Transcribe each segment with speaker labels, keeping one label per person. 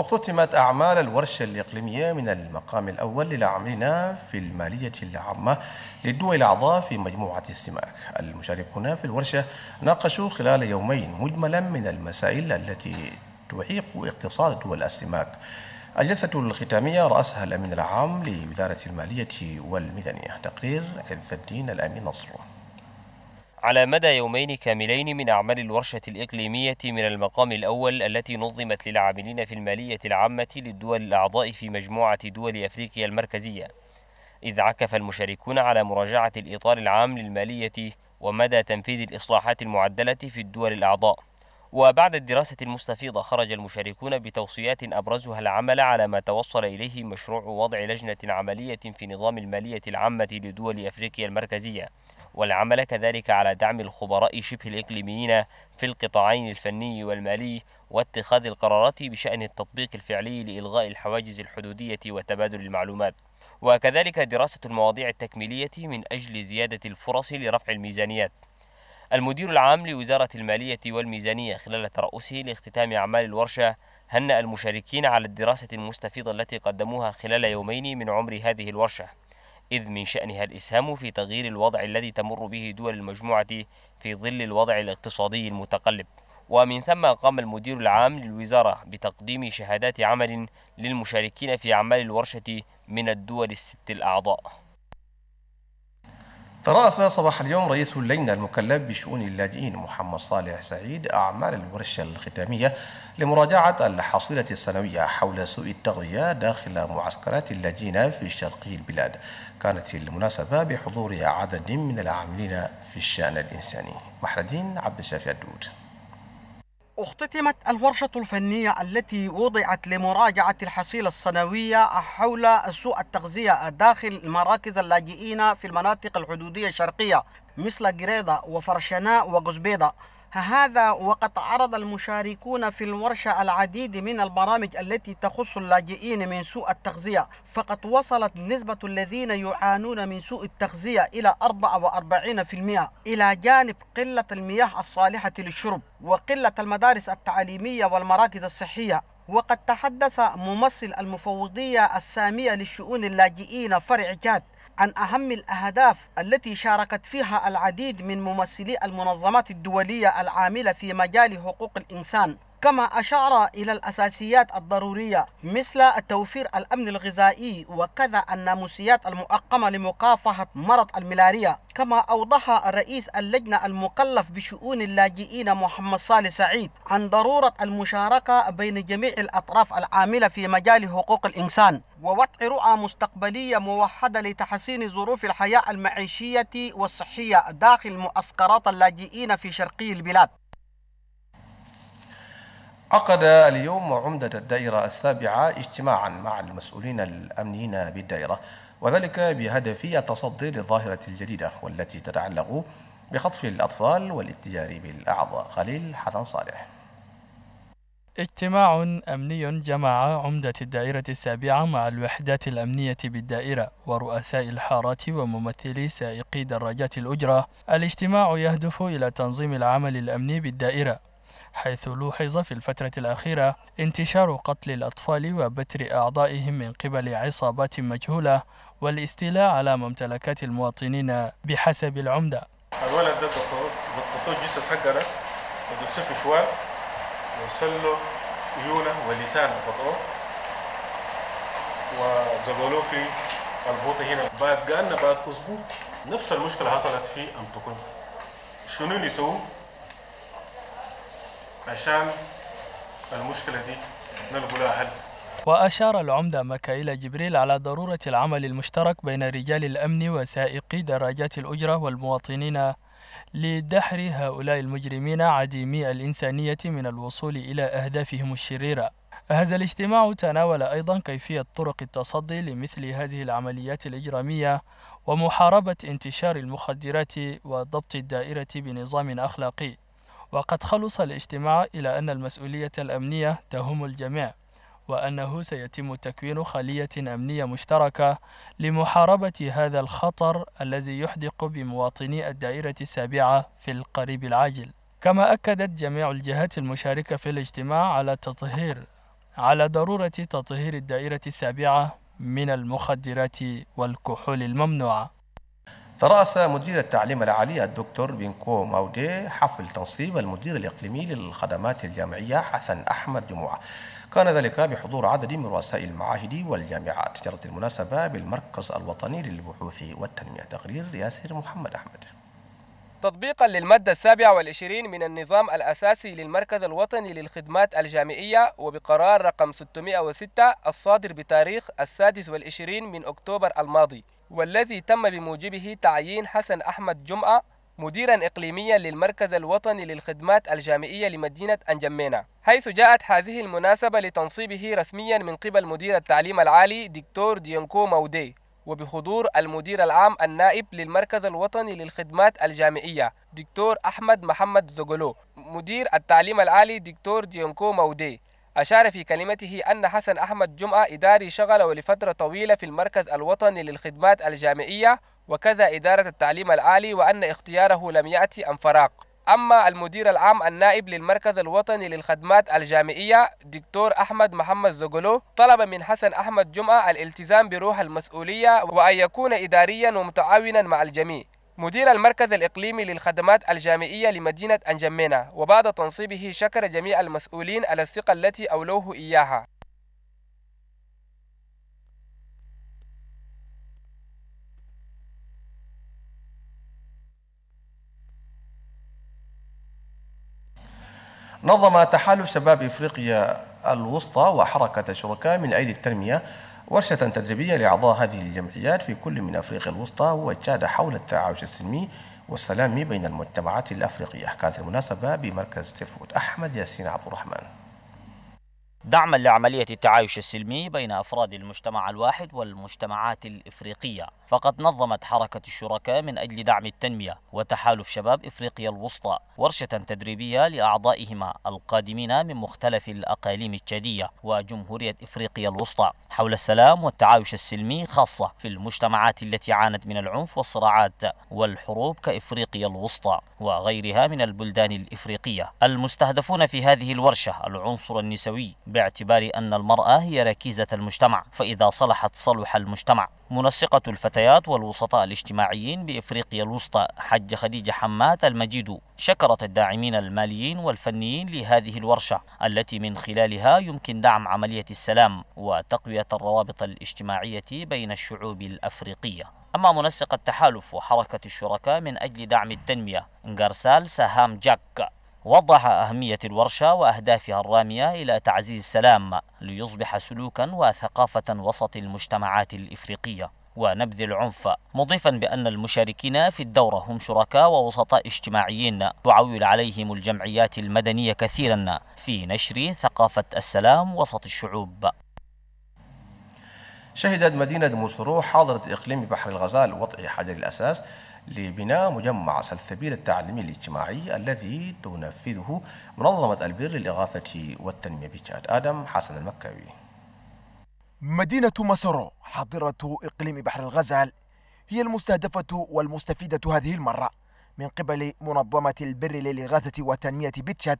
Speaker 1: اختتمت أعمال الورشة الإقليمية من المقام الأول لعملنا في المالية العامة للدول الأعضاء في مجموعة السماك المشاركون في الورشة ناقشوا خلال يومين مجملا من المسائل التي تعيق اقتصاد دول السماك الجلسة الختامية رأسها الأمين العام لوزارة المالية والميدانية تقرير عز الدين الأمين نصر
Speaker 2: على مدى يومين كاملين من أعمال الورشة الإقليمية من المقام الأول التي نظمت للعاملين في المالية العامة للدول الأعضاء في مجموعة دول أفريقيا المركزية إذ عكف المشاركون على مراجعة الإطار العام للمالية ومدى تنفيذ الإصلاحات المعدلة في الدول الأعضاء وبعد الدراسة المستفيضة خرج المشاركون بتوصيات أبرزها العمل على ما توصل إليه مشروع وضع لجنة عملية في نظام المالية العامة لدول أفريقيا المركزية والعمل كذلك على دعم الخبراء شبه الإقليميين في القطاعين الفني والمالي واتخاذ القرارات بشأن التطبيق الفعلي لإلغاء الحواجز الحدودية وتبادل المعلومات وكذلك دراسة المواضيع التكميلية من أجل زيادة الفرص لرفع الميزانيات المدير العام لوزارة المالية والميزانية خلال ترأسه لاختتام أعمال الورشة هنأ المشاركين على الدراسة المستفيضة التي قدموها خلال يومين من عمر هذه الورشة إذ من شأنها الإسهام في تغيير الوضع الذي تمر به دول المجموعة في ظل الوضع الاقتصادي المتقلب ومن ثم قام المدير العام للوزارة بتقديم شهادات عمل للمشاركين في أعمال الورشة من الدول الست الأعضاء
Speaker 1: ترأس صباح اليوم رئيس اللجنة المكلف بشؤون اللاجئين محمد صالح سعيد أعمال الورشة الختامية لمراجعة الحصيلة السنوية حول سوء التغذية داخل معسكرات اللاجئين في شرقي البلاد كانت المناسبة بحضور عدد من العاملين في الشأن الإنساني محردين عبد الشافي الدود
Speaker 3: اختتمت الورشة الفنية التي وضعت لمراجعة الحصيلة السنوية حول سوء التغذية داخل مراكز اللاجئين في المناطق الحدودية الشرقية مثل جريدة وفرشناء وقزبيدة هذا وقد عرض المشاركون في الورشة العديد من البرامج التي تخص اللاجئين من سوء التغذية فقد وصلت نسبة الذين يعانون من سوء التغذية إلى 44% إلى جانب قلة المياه الصالحة للشرب وقلة المدارس التعليمية والمراكز الصحية وقد تحدث ممثل المفوضية السامية للشؤون اللاجئين فرع جاد عن أهم الأهداف التي شاركت فيها العديد من ممثلي المنظمات الدولية العاملة في مجال حقوق الإنسان كما أشار إلى الأساسيات الضرورية مثل توفير الأمن الغذائي وكذا الناموسيات المؤقمة لمكافحة مرض الملاريا كما أوضح رئيس اللجنة المكلف بشؤون اللاجئين محمد صالح سعيد عن ضرورة المشاركة بين جميع الأطراف العاملة في مجال حقوق الإنسان ووضع رؤى مستقبلية موحدة لتحسين ظروف الحياة المعيشية والصحية داخل معسكرات اللاجئين في
Speaker 1: شرقي البلاد عقد اليوم عمدة الدائرة السابعة اجتماعا مع المسؤولين الأمنيين بالدائرة وذلك بهدف التصدي للظاهرة الجديدة والتي تتعلق بخطف الأطفال والاتجار بالأعضاء خليل حسن صالح
Speaker 4: اجتماع أمني جمع عمدة الدائرة السابعة مع الوحدات الأمنية بالدائرة ورؤساء الحارات وممثلي سائقي دراجات الأجرة الاجتماع يهدف إلى تنظيم العمل الأمني بالدائرة حيث لوحظ في الفترة الأخيرة انتشار قتل الأطفال وبتر أعضائهم من قبل عصابات مجهولة والاستيلاء على ممتلكات المواطنين بحسب العمدة الولد ده بططوه جثة
Speaker 1: سكرة ودوسه في شوال وصل له عيونه ولسانه بطوه وزبلوه في البوطة هنا بعد قالنا بعد أسبوع نفس المشكلة حصلت في تكون شنو اللي يسووه؟ عشان المشكلة دي نلقوا
Speaker 4: لها حل وأشار العمدة مكائيل جبريل على ضرورة العمل المشترك بين رجال الأمن وسائقي دراجات الأجرة والمواطنين لدحر هؤلاء المجرمين عديمي الإنسانية من الوصول إلى أهدافهم الشريرة هذا الاجتماع تناول أيضا كيفية طرق التصدي لمثل هذه العمليات الإجرامية ومحاربة انتشار المخدرات وضبط الدائرة بنظام أخلاقي وقد خلص الاجتماع إلى أن المسؤولية الأمنية تهم الجميع وأنه سيتم تكوين خلية أمنية مشتركة لمحاربة هذا الخطر الذي يحدق بمواطني الدائرة السابعة في القريب العاجل كما أكدت جميع الجهات المشاركة في الاجتماع على تطهير على ضرورة تطهير الدائرة السابعة من المخدرات والكحول الممنوعة
Speaker 1: ترأس مدير التعليم العالي الدكتور بينكو ماودي حفل تنصيب المدير الإقليمي للخدمات الجامعية حسن أحمد جمعة كان ذلك بحضور عدد من رؤساء المعاهد والجامعات جرت المناسبة بالمركز الوطني للبحوث والتنمية تقرير ياسر محمد أحمد
Speaker 5: تطبيقا للمادة السابعة والعشرين من النظام الأساسي للمركز الوطني للخدمات الجامعية وبقرار رقم 606 الصادر بتاريخ السادس والعشرين من أكتوبر الماضي والذي تم بموجبه تعيين حسن أحمد جمعة مديرا إقليميا للمركز الوطني للخدمات الجامعية لمدينة أنجمينا حيث جاءت هذه المناسبة لتنصيبه رسميا من قبل مدير التعليم العالي دكتور ديانكو مودي وبحضور المدير العام النائب للمركز الوطني للخدمات الجامعية دكتور أحمد محمد زغلو مدير التعليم العالي دكتور ديانكو مودي أشار في كلمته أن حسن أحمد جمعة إداري شغل ولفترة طويلة في المركز الوطني للخدمات الجامعية وكذا إدارة التعليم العالي وأن اختياره لم يأتي عن فراق أما المدير العام النائب للمركز الوطني للخدمات الجامعية دكتور أحمد محمد زغلو طلب من حسن أحمد جمعة الالتزام بروح المسؤولية وأن يكون إداريا ومتعاونا مع الجميع مدير المركز الإقليمي للخدمات الجامعية لمدينة أنجمينا وبعد تنصيبه شكر جميع المسؤولين على الثقة التي أولوه إياها
Speaker 1: نظم تحالف شباب إفريقيا الوسطى وحركة شركاء من أيدي التنمية ورشة تدريبية لأعضاء هذه الجمعيات في كل من أفريقيا الوسطى وتشاد حول التعايش السلمي والسلامي بين المجتمعات الأفريقية كانت المناسبة بمركز تفوت أحمد ياسين عبد الرحمن
Speaker 6: دعما لعملية التعايش السلمي بين أفراد المجتمع الواحد والمجتمعات الإفريقية فقد نظمت حركة الشركاء من أجل دعم التنمية وتحالف شباب إفريقيا الوسطى ورشة تدريبية لأعضائهما القادمين من مختلف الأقاليم التشادية وجمهورية إفريقيا الوسطى حول السلام والتعايش السلمي خاصة في المجتمعات التي عانت من العنف والصراعات والحروب كإفريقيا الوسطى وغيرها من البلدان الإفريقية المستهدفون في هذه الورشة العنصر النسوي باعتبار أن المرأة هي ركيزة المجتمع فإذا صلحت صلح المجتمع منسقة الفتيات والوسطاء الاجتماعيين بإفريقيا الوسطى حج خديجة حماد المجيد شكرت الداعمين الماليين والفنيين لهذه الورشة التي من خلالها يمكن دعم عملية السلام وتقوية الروابط الاجتماعية بين الشعوب الأفريقية أما منسق التحالف وحركة الشركاء من أجل دعم التنمية غارسال سهام جاك وضح أهمية الورشة وأهدافها الرامية إلى تعزيز السلام ليصبح سلوكا وثقافة وسط المجتمعات الإفريقية ونبذ العنف مضيفا بأن المشاركين في الدورة هم شركاء ووسطاء اجتماعيين تعول عليهم الجمعيات المدنية كثيرا في نشر ثقافة السلام وسط الشعوب شهدت مدينة مسروح حاضرة إقليم بحر الغزال
Speaker 1: وضع حجر الأساس لبناء مجمع سلسبيل التعليمي الاجتماعي الذي تنفذه منظمة البر للإغاثة والتنمية بشاد آدم حسن المكاوي
Speaker 7: مدينة مسرو حاضرة إقليم بحر الغزال هي المستهدفة والمستفيدة هذه المرة من قبل منظمة البر للإغاثة والتنمية بتشاد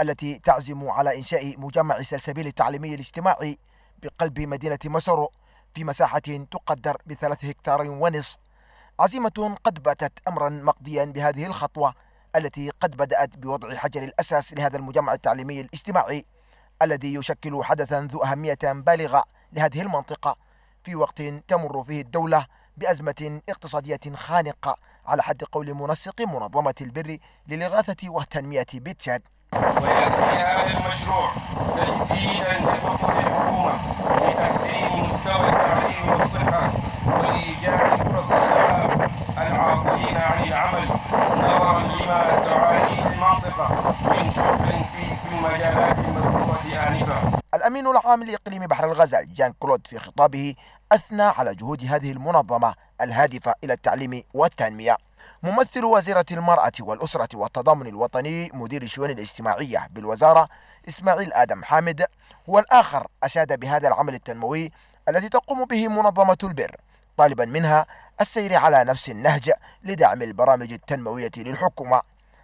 Speaker 7: التي تعزم على إنشاء مجمع سلسبيل التعليمي الاجتماعي بقلب مدينة مسرو في مساحة تقدر بثلاث هكتار ونصف عزيمة قد باتت أمرا مقضيا بهذه الخطوة التي قد بدأت بوضع حجر الأساس لهذا المجمع التعليمي الاجتماعي الذي يشكل حدثا ذو أهمية بالغة لهذه المنطقة في وقت تمر فيه الدولة بأزمة اقتصادية خانقة على حد قول منسق منظمة البر للإغاثة والتنمية بتشاد
Speaker 5: ويأتي هذا المشروع تجسيدا لخطة
Speaker 2: الحكومة لتحسين مستوى التعليم والصحة وإيجاد العاطلين عن العمل نظرا لما تعانيه
Speaker 5: المنطقة من شح في في المجالات المذكورة آنفا
Speaker 7: الأمين العام لإقليم بحر الغزال جان كلود في خطابه أثنى على جهود هذه المنظمة الهادفة إلى التعليم والتنمية ممثل وزيرة المرأة والأسرة والتضامن الوطني مدير الشؤون الاجتماعية بالوزارة إسماعيل آدم حامد هو الاخر أشاد بهذا العمل التنموي الذي تقوم به منظمة البر طالبا منها السير على نفس النهج لدعم البرامج التنموية للحكومة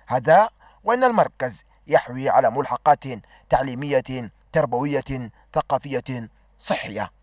Speaker 7: هذا وأن المركز يحوي على ملحقات تعليمية تربوية ثقافية صحية